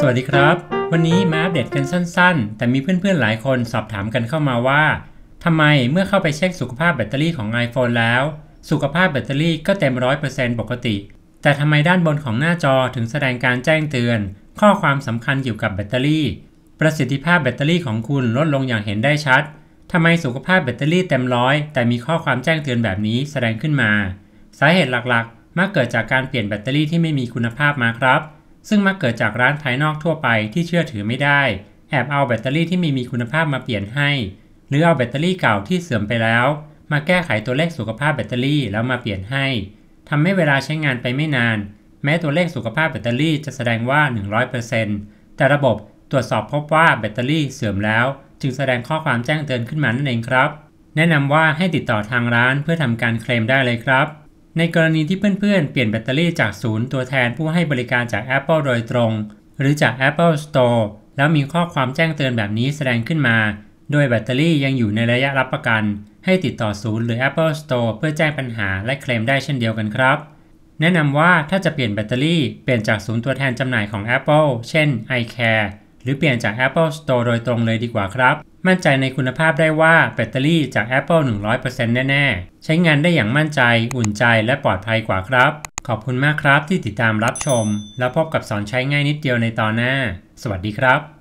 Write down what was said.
สวัสดีครับ วันนี้มาอัปเดตกันสั้นๆ แต่มีเพื่อนๆหลายคนสอบถามกันเข้ามาว่าทำไมเมื่อเข้าไปเช็คสุขภาพแบตเตอรี่ของ iPhone แล้ว สุขภาพแบตเตอรี่ก็เต็ม 100%ปกติ แต่ทำไมด้านบนของหน้าจอถึงแสดงการแจ้งเตือน ข้อความสำคัญเกี่ยวกับแบตเตอรี่ ประสิทธิภาพแบตเตอรี่ของคุณลดลงอย่างเห็นได้ชัดทำไมสุขภาพแบตเตอรี่เต็มร้อยแต่มีข้อความแจ้งเตือนแบบนี้แสดงขึ้นมา สาเหตุหลักๆมักเกิดจากการเปลี่ยนแบตเตอรี่ที่ไม่มีคุณภาพมาครับซึ่งมักเกิดจากร้านภายนอกทั่วไปที่เชื่อถือไม่ได้ แอบเอาแบตเตอรี่ที่ไม่มีคุณภาพมาเปลี่ยนให้ หรือเอาแบตเตอรี่เก่าที่เสื่อมไปแล้ว มาแก้ไขตัวเลขสุขภาพแบตเตอรี่แล้วมาเปลี่ยนให้ ทำให้เวลาใช้งานไปไม่นาน แม้ตัวเลขสุขภาพแบตเตอรี่จะแสดงว่า 100%แต่ระบบตรวจสอบพบว่าแบตเตอรี่เสื่อมแล้ว จึงแสดงข้อความแจ้งเตือนขึ้นมานั่นเองครับ แนะนำว่าให้ติดต่อทางร้านเพื่อทำการเคลมได้เลยครับในกรณีที่เพื่อน ๆ เปลี่ยนแบตเตอรี่จากศูนย์ตัวแทนผู้ให้บริการจาก Apple โดยตรง หรือจาก Apple Store แล้วมีข้อความแจ้งเตือนแบบนี้แสดงขึ้นมา โดยแบตเตอรี่ยังอยู่ในระยะรับประกัน ให้ติดต่อศูนย์หรือ Apple Store เพื่อแจ้งปัญหาและเคลมได้เช่นเดียวกันครับ แนะนำว่าถ้าจะเปลี่ยนแบตเตอรี่เปลี่ยนจากศูนย์ตัวแทนจำหน่ายของ Apple เช่น iCare หรือเปลี่ยนจาก Apple Store โดยตรงเลยดีกว่าครับมั่นใจในคุณภาพได้ว่าแบตเตอรี่จาก Apple 100%แน่ๆ ใช้งานได้อย่างมั่นใจ อุ่นใจ และปลอดภัยกว่าครับ ขอบคุณมากครับที่ติดตามรับชม แล้วพบกับสอนใช้ง่ายนิดเดียวในตอนหน้า สวัสดีครับ